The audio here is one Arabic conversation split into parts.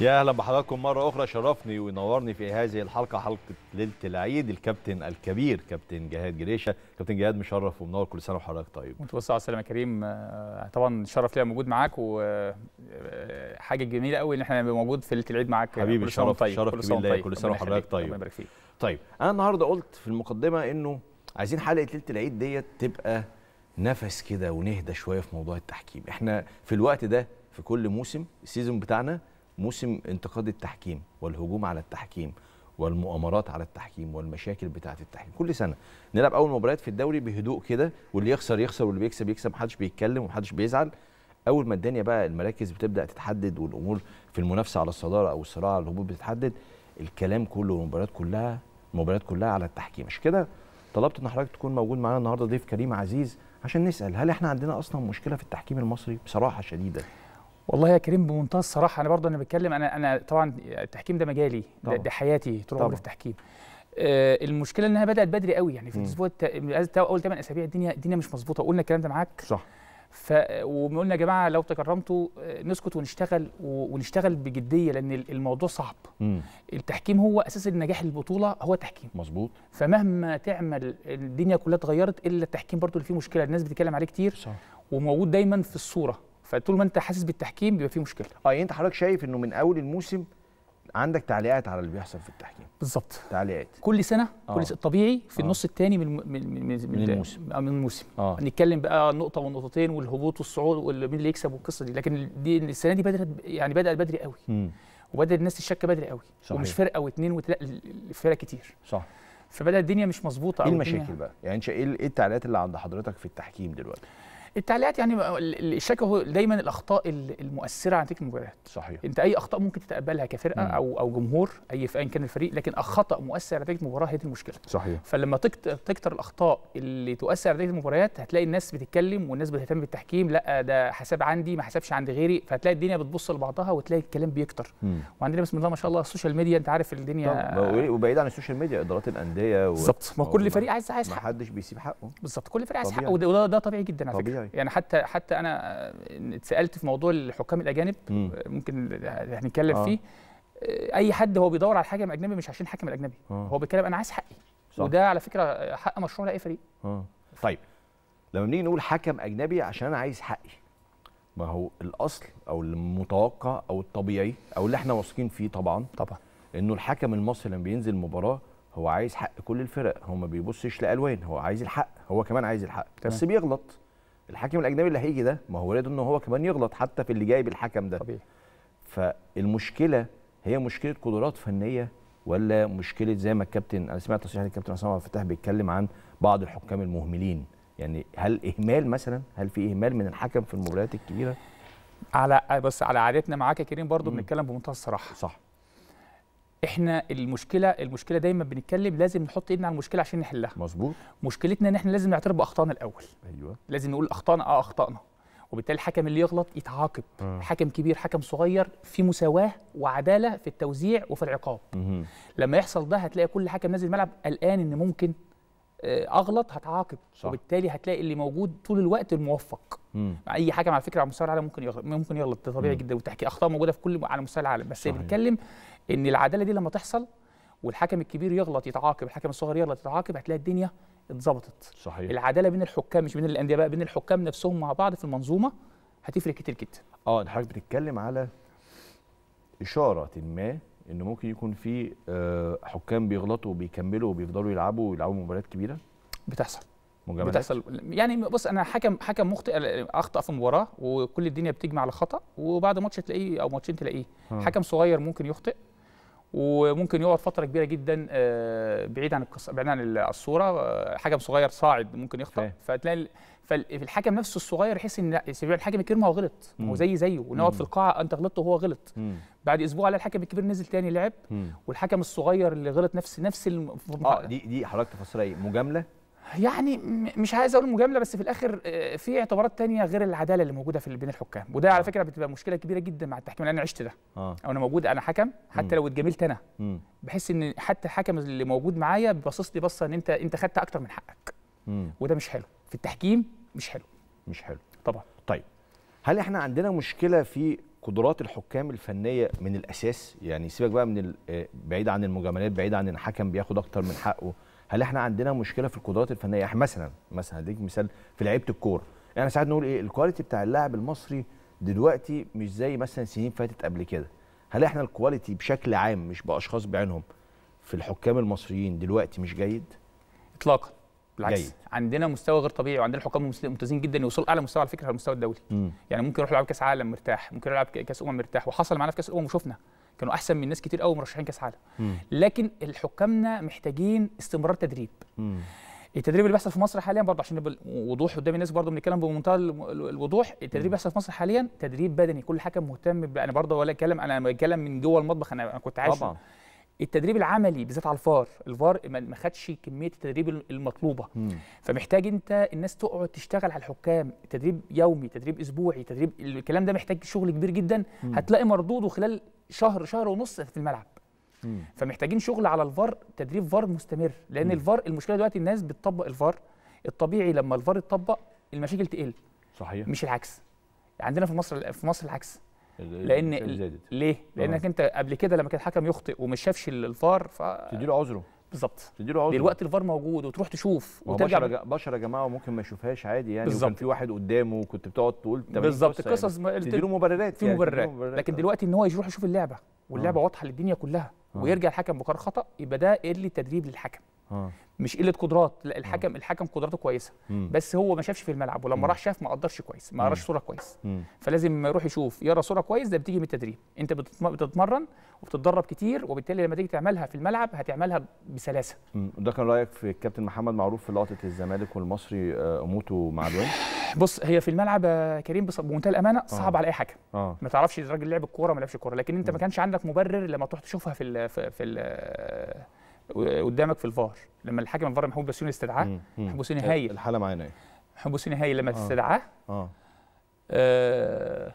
يا اهلا بحضراتكم مره اخرى شرفني ونورني في هذه الحلقه حلقه ليله العيد الكابتن الكبير كابتن جهاد جريشه كابتن جهاد مشرف ومنور كل سنه وحضرتك طيب وانت بص على السلامه يا كريم آه، طبعا شرف ليا موجود معاك وحاجه آه، آه، جميله قوي ان احنا موجود في ليله العيد معاك حبيبي شرف طيب. شرف كبير ليا طيب. كل سنه وحضرتك طيب الله يبارك فيك طيب انا النهارده قلت في المقدمه انه عايزين حلقه ليله العيد ديت تبقى نفس كده ونهدى شويه في موضوع التحكيم احنا في الوقت ده في كل موسم السيزون بتاعنا موسم انتقاد التحكيم والهجوم على التحكيم والمؤامرات على التحكيم والمشاكل بتاعه التحكيم كل سنه نلعب اول مباريات في الدوري بهدوء كده واللي يخسر يخسر واللي بيكسب يكسب محدش بيتكلم ومحدش بيزعل اول ما الدنيا بقى المراكز بتبدا تتحدد والامور في المنافسه على الصداره او الصراع على الهبوط بتتحدد الكلام كله والمباريات كلها المباريات كلها على التحكيم عشان كده طلبت ان حضرتك تكون موجود معانا النهارده ضيف كريم عزيز عشان نسال هل احنا عندنا اصلا مشكله في التحكيم المصري بصراحه شديده والله يا كريم بمنتهى الصراحه انا برضه انا بتكلم انا انا طبعا التحكيم ده مجالي ده, ده حياتي طول عمري في التحكيم آه المشكله انها بدات بدري قوي يعني في الاسبوع الت... اول 8 اسابيع الدنيا الدنيا مش مظبوطه وقلنا الكلام ده معاك صح ف وقلنا يا جماعه لو تكرمتوا آه، نسكت ونشتغل ونشتغل بجديه لان الموضوع صعب مم. التحكيم هو اساس النجاح البطوله هو تحكيم مظبوط فمهما تعمل الدنيا كلها اتغيرت الا التحكيم برضو اللي فيه مشكله الناس بتتكلم عليه كتير صح. وموجود دايما في الصوره فطول ما انت حاسس بالتحكيم بيبقى في مشكله اه يعني انت حضرتك شايف انه من اول الموسم عندك تعليقات على اللي بيحصل في التحكيم بالظبط تعليقات كل سنه آه. كل سنة طبيعي في آه. النص الثاني من من من, من, من الموسم آه، من الموسم آه. نتكلم بقى نقطه ونقطتين والهبوط والصعود ومين اللي يكسب والقصه دي لكن دي السنه دي بدات يعني بدات بدري قوي وبدات وبدأ الناس تشك بدري قوي صحيح. ومش فرقه واثنين وثلاثه فرق كتير صح فبدأ الدنيا مش مظبوطه ايه المشاكل بقى يعني إيه, ايه التعليقات اللي عند حضرتك في التحكيم دلوقتي التعليقات يعني الشك هو دايما الاخطاء المؤثره على نتيجه المباريات صحيح انت اي اخطاء ممكن تتقبلها كفرقه مم. او او جمهور اي في ايا كان الفريق لكن خطا مؤثر على نتيجه المباراه هي دي المشكله صحيح فلما تكتر الاخطاء اللي تؤثر على نتيجه المباريات هتلاقي الناس بتتكلم والناس بتهتم بالتحكيم لا ده حساب عندي ما حسابش عند غيري فهتلاقي الدنيا بتبص لبعضها وتلاقي الكلام بيكتر مم. وعندنا بسم الله ما شاء الله السوشيال ميديا انت عارف الدنيا إيه؟ وبعيد عن السوشيال ميديا ادارات الانديه بالظبط ما كل فريق عايز عايز حقه ما حدش بيسيب حقه بالظبط كل فريق عايز حقه وده ده طبيعي جدا على فكره طيب. يعني حتى حتى انا آه، اتسالت في موضوع الحكام الاجانب مم. ممكن هنتكلم آه. فيه آه، اي حد هو بيدور على حكم اجنبي مش عشان حكم الاجنبي آه. هو بيتكلم انا عايز حقي صح. وده على فكره آه، حق مشروع لاي فريق آه. طيب لما بنيجي نقول حكم اجنبي عشان انا عايز حقي ما هو الاصل او المتوقع او الطبيعي او اللي احنا واثقين فيه طبعا طبعا انه الحكم المصري لما بينزل مباراه هو عايز حق كل الفرق هو ما بيبصش لالوان هو عايز الحق هو كمان عايز الحق بس بيغلط الحكم الاجنبي اللي هيجي ده ما هو ولاده ان هو كمان يغلط حتى في اللي جايب الحكم ده طبيعي فالمشكله هي مشكله قدرات فنيه ولا مشكله زي ما الكابتن انا سمعت تصريح الكابتن عصام عبد الفتاح بيتكلم عن بعض الحكام المهملين يعني هل اهمال مثلا هل في اهمال من الحكم في المباريات الكبيره على بس على عادتنا معاك يا كريم برضه بنتكلم بمنتهى الصراحه صح احنا المشكله المشكله دايما بنتكلم لازم نحط ايدنا على المشكله عشان نحلها مظبوط مشكلتنا ان احنا لازم نعترف باخطائنا الاول ايوه لازم نقول اخطائنا اه اخطائنا وبالتالي الحكم اللي يغلط يتعاقب آه. حكم كبير حكم صغير في مساواه وعداله في التوزيع وفي العقاب لما يحصل ده هتلاقي كل حكم نازل الملعب قلقان ان ممكن آه، اغلط هتعاقب صح. وبالتالي هتلاقي اللي موجود طول الوقت الموفق مع اي حكم على فكره على مستوى العالم ممكن يغلط ممكن يغلط ده طبيعي مم. جدا وتحكي اخطاء موجوده في كل على مستوى العالم بس بنتكلم ان العداله دي لما تحصل والحكم الكبير يغلط يتعاقب الحكم الصغير يغلط يتعاقب هتلاقي الدنيا اتظبطت صحيح العداله بين الحكام مش بين الانديه بقى بين الحكام نفسهم مع بعض في المنظومه هتفرق كتير جدا اه انت حضرتك بتتكلم على اشاره ما ان ممكن يكون في آه، حكام بيغلطوا وبيكملوا وبيفضلوا يلعبوا ويلعبوا مباريات كبيره بتحصل مجاملات بتحصل يعني بص انا حكم حكم مخطئ اخطا في مباراه وكل الدنيا بتجمع على خطا وبعد ماتش تلاقيه او ماتشين تلاقيه حكم صغير ممكن يخطئ وممكن يقعد فتره كبيره جدا آه، بعيد عن بعيد عن الصوره آه، حكم صغير صاعد ممكن يخطا إيه. فتلاقي فالحكم نفسه الصغير يحس ان الحكم الكبير ما هو غلط هو زي زيه ونقعد في القاعه انت غلطت وهو غلط مم. بعد اسبوع على الحكم الكبير نزل تاني لعب والحكم الصغير اللي غلط نفس نفس الم... اه دي دي حضرتك تفاصيلها ايه مجامله يعني مش عايز اقول مجامله بس في الاخر آه، في اعتبارات تانية غير العداله اللي موجوده في بين الحكام وده على آه. فكره بتبقى مشكله كبيره جدا مع التحكيم لان انا عشت ده آه. انا موجود انا حكم حتى لو اتجاملت انا بحس ان حتى الحكم اللي موجود معايا بيبصص لي بصه ان انت انت خدت اكتر من حقك وده مش حلو في التحكيم مش حلو مش حلو طبعا طيب هل احنا عندنا مشكله في قدرات الحكام الفنيه من الاساس يعني سيبك بقى من آه، بعيد عن المجاملات بعيد عن الحكم بياخد اكتر من حقه هل احنا عندنا مشكله في القدرات الفنيه يعني مثلا مثلا هديك مثال في لعيبه الكوره يعني ساعات نقول ايه الكواليتي بتاع اللاعب المصري دلوقتي مش زي مثلا سنين فاتت قبل كده هل احنا الكواليتي بشكل عام مش باشخاص بعينهم في الحكام المصريين دلوقتي مش جيد اطلاقا بالعكس جيد. عندنا مستوى غير طبيعي وعندنا حكام ممتازين جدا يوصلوا اعلى مستوى على فكره على المستوى الدولي م. يعني ممكن يروح يلعب كاس عالم مرتاح ممكن يلعب كاس امم مرتاح وحصل معانا في كاس الامم وشفنا كانوا احسن من ناس كتير قوي مرشحين كاس عالم لكن الحكامنا محتاجين استمرار تدريب مم. التدريب اللي بيحصل في مصر حاليا برضه عشان وضوح قدام الناس برضه بنتكلم بمنتهى الوضوح التدريب اللي بيحصل في مصر حاليا تدريب بدني كل حكم مهتم ب... انا برضه ولا اتكلم انا بتكلم من جوه المطبخ انا كنت عايش طبعا التدريب العملي بالذات على الفار الفار ما خدش كميه التدريب المطلوبه مم. فمحتاج انت الناس تقعد تشتغل على الحكام تدريب يومي تدريب اسبوعي تدريب الكلام ده محتاج شغل كبير جدا مم. هتلاقي مردوده خلال شهر شهر ونص في الملعب فمحتاجين شغل على الفار تدريب فار مستمر لان مم. الفار المشكله دلوقتي الناس بتطبق الفار الطبيعي لما الفار يتطبق المشاكل تقل صحيح مش العكس عندنا في مصر في مصر العكس لان ليه لانك آه. انت قبل كده لما كان الحكم يخطئ ومش شافش الفار ف تديله عذره بالظبط تديله عذر دلوقتي الفار موجود وتروح تشوف وترجع بشر, بشر يا جماعه ممكن ما يشوفهاش عادي يعني بالزبط. وكان في واحد قدامه وكنت بتقعد تقول بالظبط يعني القصص يعني. تديله مبررات في يعني. مبررات. مبررات لكن دلوقتي ان هو يروح يشوف اللعبه واللعبه آه. واضحه للدنيا كلها آه. ويرجع الحكم بقرار خطا يبقى ده قله تدريب للحكم آه. مش قله قدرات لا آه. الحكم آه. الحكم قدراته كويسه مم. بس هو ما شافش في الملعب ولما راح شاف ما قدرش كويس ما قراش صوره كويس مم. فلازم يروح يشوف يرى صوره كويس ده بتيجي من التدريب انت بتتمرن وبتتدرب كتير وبالتالي لما تيجي تعملها في الملعب هتعملها بسلاسه ده كان رايك في الكابتن محمد معروف في لقطه الزمالك والمصري آه، اموته مع الوين بص هي في الملعب يا آه، كريم بمنتهى الامانه صعب آه. على اي حكم آه. ما تعرفش الراجل لعب الكوره ما لعبش الكوره لكن انت ما كانش عندك مبرر لما تروح تشوفها في الـ في الـ قدامك في الفار لما الحكم الفار محمود بسيوني استدعاه محمود بسيوني هايل الحاله معانا ايه محمود بسيوني هايل لما آه. استدعاه آه. آه.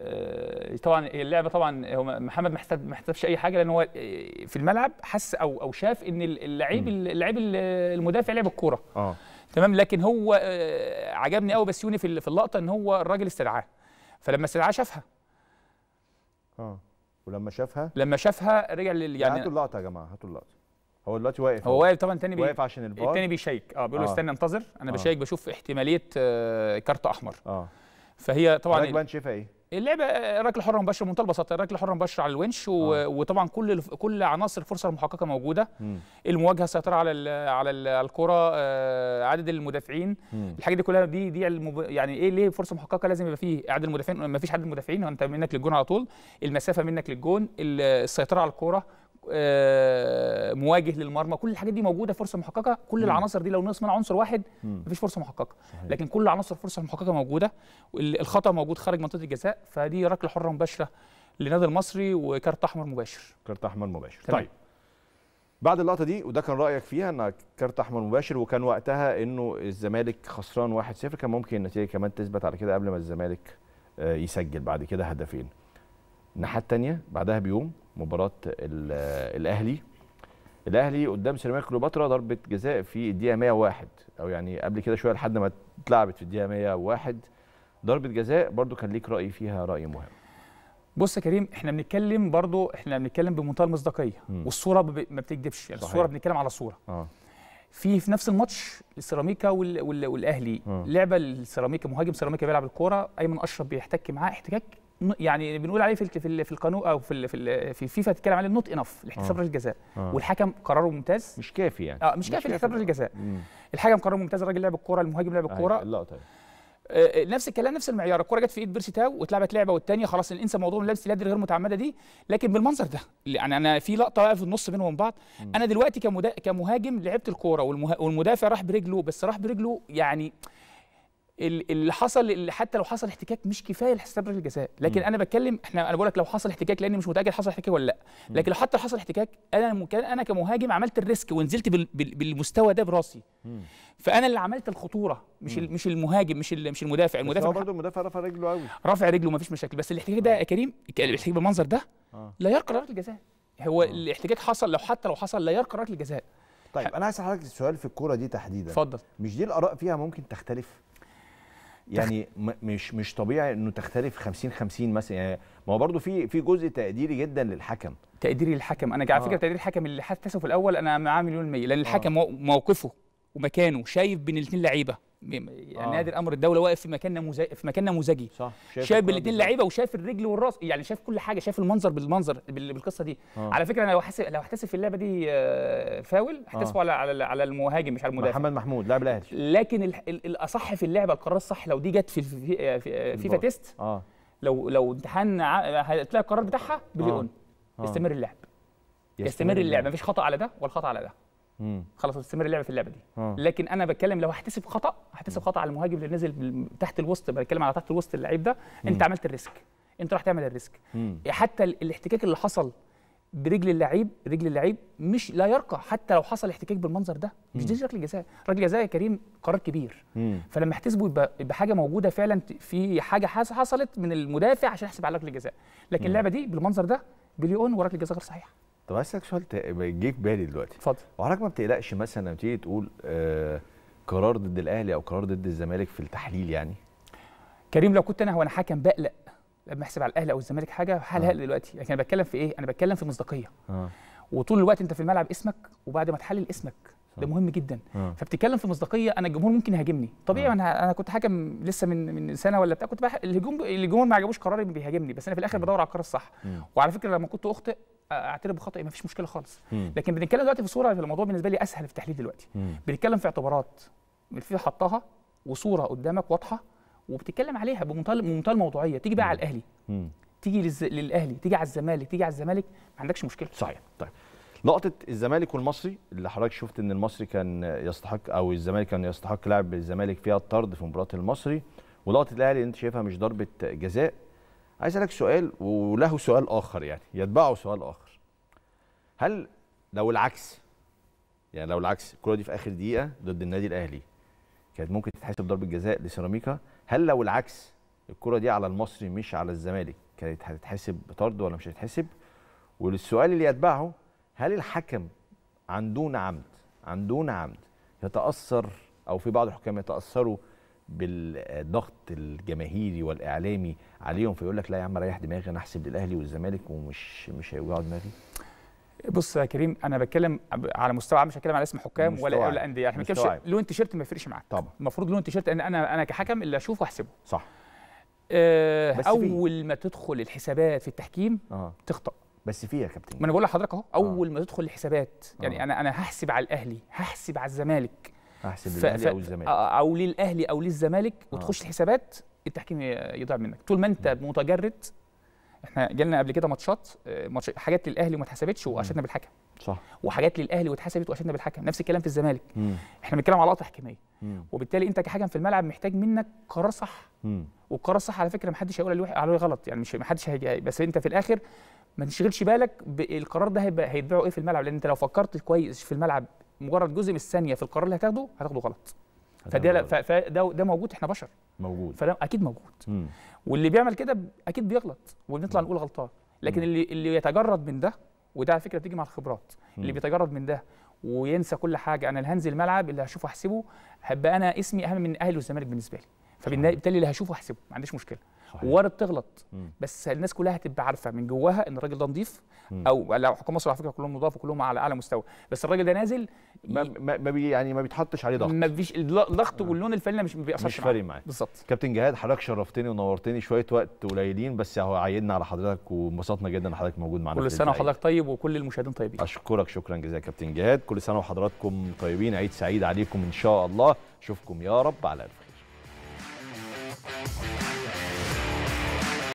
آه. طبعا اللعبه طبعا هو محمد ما محتب اي حاجه لان هو آه، في الملعب حس او او شاف ان اللعيب اللعيب المدافع لعب الكوره اه تمام لكن هو آه، عجبني قوي بسيوني في في اللقطه ان هو الراجل استدعاه فلما استدعاه شافها اه ولما شافها لما شافها رجع لل يعني هاتوا اللقطه يا جماعه هاتوا اللقطه هو دلوقتي واقف هو واقف طبعا الثاني واقف عشان الفار الثاني بيشيك اه بيقول له آه. استنى انتظر انا آه. بشيك بشوف احتماليه آه كارت احمر اه فهي طبعا الراجل بان شايفها ايه؟ اللعبه آه، ركله حره مباشره بمنتهى البساطه ركله حره مباشره على الونش آه. وطبعا كل كل عناصر الفرصه المحققه موجوده م. المواجهه السيطره على الـ على ال الكره آه عدد المدافعين م. الحاجات دي كلها دي دي المب... يعني ايه ليه فرصه محققه لازم يبقى فيه عدد المدافعين ما فيش عدد مدافعين انت منك للجون على طول المسافه منك للجون السيطره على الكره آه، مواجه للمرمى كل الحاجات دي موجوده فرصه محققه كل العناصر دي لو نقص منها عنصر واحد مفيش فرصه محققه لكن كل عناصر فرصه محققه موجوده الخطا موجود خارج منطقه الجزاء فدي ركله حره مباشره للنادي المصري وكارت احمر مباشر كارت احمر مباشر طيب, طيب. بعد اللقطه دي وده كان رايك فيها ان كارت احمر مباشر وكان وقتها انه الزمالك خسران 1-0 كان ممكن النتيجه كمان تثبت على كده قبل ما الزمالك آه، يسجل بعد كده هدفين الناحيه الثانيه بعدها بيوم مباراه الاهلي الاهلي قدام سيراميكا كليوباترا ضربه جزاء في الدقيقه 101 او يعني قبل كده شويه لحد ما اتلعبت في الدقيقه 101 ضربه جزاء برضو كان ليك راي فيها راي مهم بص يا كريم احنا بنتكلم برضو احنا بنتكلم بمنتهى المصداقيه والصوره ب... ما بتكذبش يعني الصوره بنتكلم على صوره آه. في في نفس الماتش السيراميكا وال... وال... والاهلي آه. لعبه السيراميكا مهاجم سيراميكا بيلعب الكوره ايمن اشرف بيحتك معاه احتكاك يعني بنقول عليه في في في القانون او في في, في الفيفا تتكلم عليه نوت انف الاحتساب آه. الجزاء آه. والحكم قراره ممتاز مش كافي يعني اه مش, مش كافي الاحتساب ركله الجزاء الحكم قراره ممتاز الراجل لعب الكوره المهاجم لعب الكوره آه، لا طيب آه،, آه نفس الكلام نفس المعيار الكوره جت في ايد بيرسي تاو واتلعبت لعبه والثانيه خلاص انسى موضوع لابس اليد الغير متعمده دي لكن بالمنظر ده يعني انا في لقطه بقى في النص بينهم بعض انا دلوقتي كمهاجم لعبت الكوره والمدافع راح برجله بس راح برجله يعني اللي حصل اللي حتى لو حصل احتكاك مش كفايه لحساب ركله الجزاء لكن م. انا بتكلم احنا انا بقول لك لو حصل احتكاك لاني مش متاكد حصل احتكاك ولا لا لكن لو حتى لو حصل احتكاك انا ممكن انا كمهاجم عملت الريسك ونزلت بال بال بالمستوى ده براسي م. فانا اللي عملت الخطوره مش مش المهاجم مش مش المدافع المدافع هو برضه المدافع رفع رجله قوي رفع رجله مفيش مشاكل بس الاحتكاك ده يا كريم الاحتكاك بالمنظر ده آه. لا يرقى ركله الجزاء هو آه. الاحتكاك حصل لو حتى لو حصل لا يرقى ركله الجزاء طيب انا عايز اسالك سؤال في الكوره دي تحديدا اتفضل مش دي الاراء فيها ممكن تختلف يعني مش مش طبيعي انه تختلف 50 50 مثلا يعني ما هو برضه في في جزء تقديري جدا للحكم تقديري للحكم انا على آه. فكره تقدير الحكم اللي حسسه في الاول انا معاه مليون المية لان الحكم آه. موقفه ومكانه شايف بين الاثنين لعيبه يعني آه. نادر امر الدوله واقف في مكان نموذجي في مكان نموذجي صح شايف الاثنين لعيبه وشايف الرجل والراس يعني شايف كل حاجه شايف المنظر بالمنظر بالقصه دي آه. على فكره انا لو حاسب لو احتسب في اللعبه دي آه، فاول هحتسبه آه. على على على المهاجم مش على المدافع محمد محمود لاعب الاهلي لكن ال ال الاصح في اللعبه القرار الصح لو دي جت في آه، آه، فيفا تيست آه. لو لو امتحان هتلاقي القرار بتاعها بليون آه. آه. استمر اللعب يستمر, يستمر اللعب مفيش خطا على ده ولا خطا على ده خلاص هتستمر اللعبه في اللعبه دي آه. لكن انا بتكلم لو هحتسب خطا هحتسب خطا على المهاجم اللي نزل تحت الوسط بتكلم على تحت الوسط اللعيب ده انت عملت الريسك انت راح تعمل الريسك مم. حتى الاحتكاك اللي حصل برجل اللعيب رجل اللعيب مش لا يرقى حتى لو حصل احتكاك بالمنظر ده مش دي ركله جزاء ركله جزاء يا كريم قرار كبير مم. فلما احتسبه يبقى حاجه موجوده فعلا في حاجه حصلت من المدافع عشان احسب على ركله جزاء لكن اللعبه دي بالمنظر ده بليون وركله جزاء غير صحيحه طب اسالك سؤال جه في بالي دلوقتي اتفضل وحضرتك ما بتقلقش مثلا لما تيجي تقول آه قرار ضد الاهلي او قرار ضد الزمالك في التحليل يعني كريم لو كنت انا هو انا حكم بقلق لما احسب على الاهلي او الزمالك حاجه هل آه. هقلق دلوقتي لكن انا بتكلم في ايه انا بتكلم في مصداقيه آه. وطول الوقت انت في الملعب اسمك وبعد ما تحلل اسمك ده آه. مهم جدا آه. فبتتكلم في مصداقيه انا الجمهور ممكن يهاجمني طبيعي آه. انا انا كنت حكم لسه من من سنه ولا بتاع كنت بح... الهجوم الجمهور ما عجبوش قراري بيهاجمني بس انا في الاخر آه. بدور على القرار الصح آه. وعلى فكره لما كنت اخطئ اعترف بخطئي مفيش مشكله خالص مم. لكن بنتكلم دلوقتي في صوره الموضوع بالنسبه لي اسهل في التحليل دلوقتي مم. بنتكلم في اعتبارات في حطها وصوره قدامك واضحه وبتتكلم عليها بمنتهى الموضوعيه تيجي بقى على الاهلي مم. تيجي للز... للاهلي تيجي على الزمالك تيجي على الزمالك ما عندكش مشكله صحيح طيب لقطه الزمالك والمصري اللي حضرتك شفت ان المصري كان يستحق او الزمالك كان يستحق لعب الزمالك فيها الطرد في مباراه المصري ولقطه الاهلي انت شايفها مش ضربه جزاء عايز اسالك سؤال وله سؤال اخر يعني يتبعه سؤال اخر هل لو العكس يعني لو العكس الكره دي في اخر دقيقه ضد النادي الاهلي كانت ممكن تتحسب ضربه جزاء لسيراميكا هل لو العكس الكره دي على المصري مش على الزمالك كانت هتتحسب بطرد ولا مش هتتحسب والسؤال اللي يتبعه هل الحكم عن دون عمد عن دون عمد يتاثر او في بعض الحكام يتاثروا بالضغط الجماهيري والاعلامي عليهم فيقول لك لا يا عم ريح دماغي انا احسب للاهلي والزمالك ومش مش هيوجعوا دماغي بص يا كريم انا بتكلم على مستوى مش هتكلم على اسم حكام ولا ولا انديه احنا مش لون تيشيرت ما يفرقش معاك طبعا المفروض لون تيشيرت ان انا انا كحكم اللي اشوفه احسبه صح آه اول فيه. ما تدخل الحسابات في التحكيم آه. تخطأ بس في يا كابتن ما انا بقول لحضرتك اهو آه. اول آه. ما تدخل الحسابات يعني آه. انا انا هحسب على الاهلي هحسب على الزمالك احسن للاهلي او الزمالك او للاهلي او للزمالك وتخش آه. الحسابات التحكيم يضيع منك طول ما انت متجرد احنا جالنا قبل كده ماتشات آه، ماتش حاجات للاهلي وما اتحسبتش واشدنا بالحكم صح وحاجات للاهلي واتحسبت واشدنا بالحكم نفس الكلام في الزمالك مم. احنا بنتكلم على لقطه تحكيميه وبالتالي انت كحكم في الملعب محتاج منك قرار صح والقرار الصح على فكره ما حدش هيقول عليه غلط يعني مش ما حدش بس انت في الاخر ما تشغلش بالك القرار ده هيبقى هيتبعه ايه في الملعب لان انت لو فكرت كويس في الملعب مجرد جزء من الثانيه في القرار اللي هتاخده هتاخده غلط فده ده ده موجود احنا بشر موجود فده اكيد موجود مم. واللي بيعمل كده اكيد بيغلط وبنطلع نقول غلطان لكن مم. اللي اللي يتجرد من ده وده على فكره بتيجي مع الخبرات مم. اللي بيتجرد من ده وينسى كل حاجه انا اللي هنزل الملعب اللي هشوفه احسبه هبقى انا اسمي اهم من اهلي والزمالك بالنسبه لي فبالتالي اللي هشوفه احسبه ما عنديش مشكله وانا بتغلط بس الناس كلها هتبقى عارفه من جواها ان الراجل ده نظيف او لو حكام مصر على فكره كلهم نضاف وكلهم على اعلى مستوى بس الراجل ده نازل ما, ما بي يعني ما بيتحطش عليه ضغط ما فيش الضغط واللون الفني مش بيأثرش مش فارق معاه بالظبط كابتن جهاد حضرتك شرفتني ونورتني شويه وقت قليلين بس اهو عيدنا على حضرتك وانبسطنا جدا ان حضرتك موجود معانا كل سنه وحضرتك طيب وكل المشاهدين طيبين اشكرك شكرا جزيلا يا كابتن جهاد كل سنه وحضراتكم طيبين عيد سعيد عليكم ان شاء الله اشوفكم يا رب على الف خير